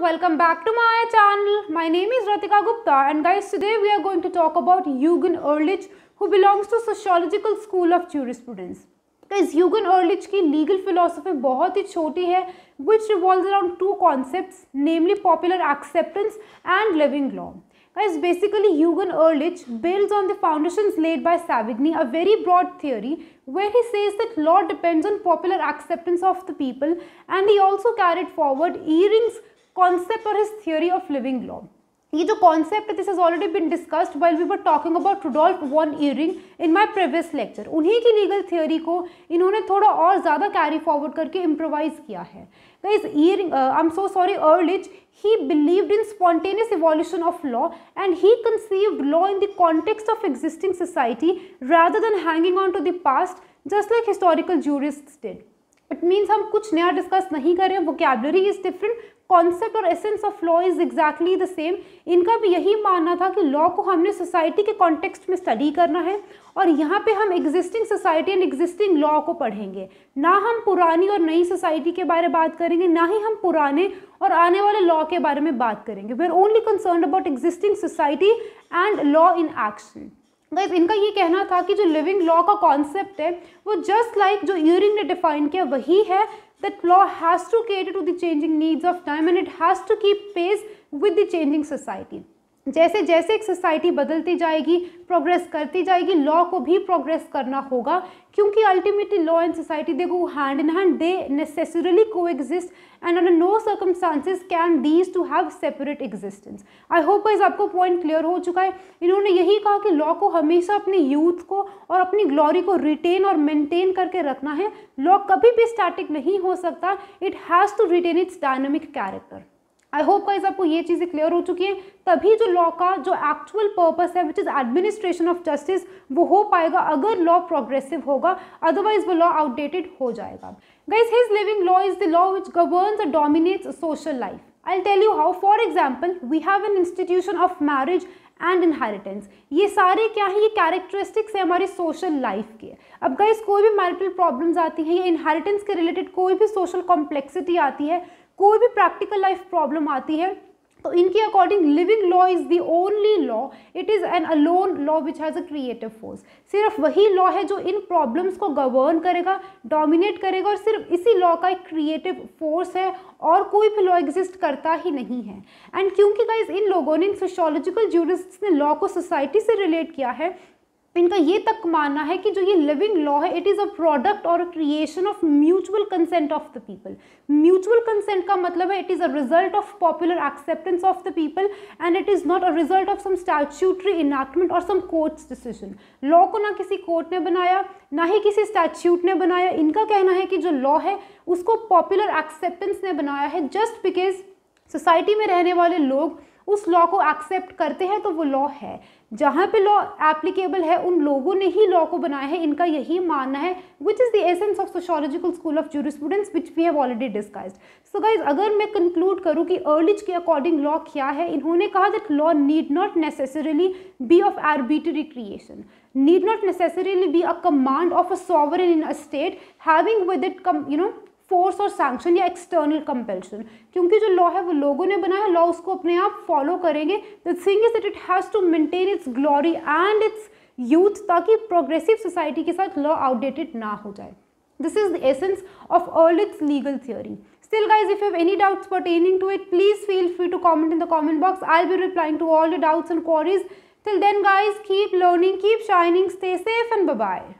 welcome back to my channel. My name is Ratika Gupta and guys today we are going to talk about Eugen Erlich who belongs to Sociological School of Jurisprudence. Guys Eugen Erlich की legal philosophy बहुत ही छोटी which revolves around two concepts namely popular acceptance and living law. Guys, basically Eugen Erlich builds on the foundations laid by Savigny, a very broad theory where he says that law depends on popular acceptance of the people and he also carried forward Ehring's concept और his theory of living law ये जो concept this is already been discussed well we were talking about Rudolf von Ihering in my previous lecture उन्हीं की legal theory को इन्होंने थोड़ा और ज़्यादा कैरी फॉरवर्ड करके इम्प्रोवाइज किया है is Ihering I am so sorry Ehrlich he believed in spontaneous evolution of law and he conceived law in the context of existing society rather than hanging on to the past just like historical jurist did it means हम कुछ नया discuss नहीं कर रहे हैं vocabulary is different concept और essence of law is exactly the same इनका भी यही मानना था कि लॉ को हमने सोसाइटी के कॉन्टेक्स्ट में स्टडी करना है और यहाँ पे हम existing society and existing law को पढ़ेंगे ना हम पुरानी और नई सोसाइटी के बारे में बात करेंगे ना ही हम पुराने और आने वाले लॉ के बारे में बात करेंगे we are only concern about existing society and law in action guess इनका ये कहना था कि जो लिविंग लॉ का कॉन्सेप्ट है वो जस्ट लाइक like जो यूरिंग ने डिफाइन किया वही है that law has to cater to the changing needs of time and it has to keep pace with the changing society जैसे जैसे एक सोसाइटी बदलती जाएगी प्रोग्रेस करती जाएगी लॉ को भी प्रोग्रेस करना होगा क्योंकि अल्टीमेटली लॉ एंड सोसाइटी देखो hand in hand they necessarily coexist and under no circumstances can these to have separate existence I hope is आपको पॉइंट क्लियर हो चुका है इन्होंने यही कहा कि लॉ को हमेशा अपने यूथ को और अपनी ग्लोरी को रिटेन और मेनटेन करके रखना है लॉ कभी भी स्टैटिक नहीं हो सकता it has to retain its dynamic character I hope का आपको ये चीज़ें क्लियर हो चुकी हैं तभी जो लॉ का जो एक्चुअल पर्पस है which is administration of justice वो हो पाएगा अगर लॉ प्रोग्रेसिव होगा अदरवाइज वो लॉ आउटडेटेड हो जाएगा guys his living law is the law which govern the dominates social life I'll tell you how for example we have an institution of marriage and inheritance ये सारे क्या है ये characteristics है हमारी सोशल लाइफ के अब गाइज कोई भी मैरिटल प्रॉब्लम्स आती हैं या इनहेरिटेंस के रिलेटेड कोई भी सोशल कॉम्प्लेक्सिटी आती है कोई भी प्रैक्टिकल लाइफ प्रॉब्लम आती है तो इनके according living law is the only law it is an alone law which has a creative force सिर्फ वही लॉ है जो इन प्रॉब्लम्स को गवर्न करेगा डोमिनेट करेगा और सिर्फ इसी लॉ का एक क्रिएटिव फोर्स है और कोई भी लॉ एग्जिस्ट करता ही नहीं है एंड क्योंकि गाइज इन लोगों ने इन सोशोलॉजिकल जूरिस्ट ने लॉ को सोसाइटी से रिलेट किया है इनका ये तक मानना है कि जो ये लिविंग लॉ है इट इज़ अ प्रोडक्ट और creation of mutual consent of the people mutual consent का मतलब है it is a result of popular acceptance of the people and it is not a result of some statutory enactment और some courts decision law को ना किसी court ने बनाया ना ही किसी स्टैच्यूट ने बनाया इनका कहना है कि जो लॉ है उसको पॉपुलर एक्सेप्टेंस ने बनाया है जस्ट बिकॉज सोसाइटी में रहने वाले लोग उस लॉ को एक्सेप्ट करते हैं तो वो लॉ है जहाँ पे लॉ एप्लीकेबल है उन लोगों ने ही लॉ को बनाया है इनका यही मानना है which is the essence of sociological school of jurisprudence which we have already discussed so guys अगर मैं कंक्लूड करूँ कि अर्लिज के अकॉर्डिंग लॉ क्या है इन्होंने कहा that law need not necessarily be of arbitrary creation need not necessarily be a command of a sovereign in a state having with it come you know force और sanction या external compulsion क्योंकि जो law है वो लोगों ने बनाया है लॉ उसको अपने आप फॉलो करेंगे the thing is that it has to maintain its glory and its youth ताकि प्रोग्रेसिव सोसाइटी के साथ लॉ आउटडेटेड ना हो जाए this is the essence of all its legal theory still guys if you any doubts pertaining to it please feel free to comment in the comment box I be replying to all the doubts and queries till then guys keep learning keep shining stay safe and bye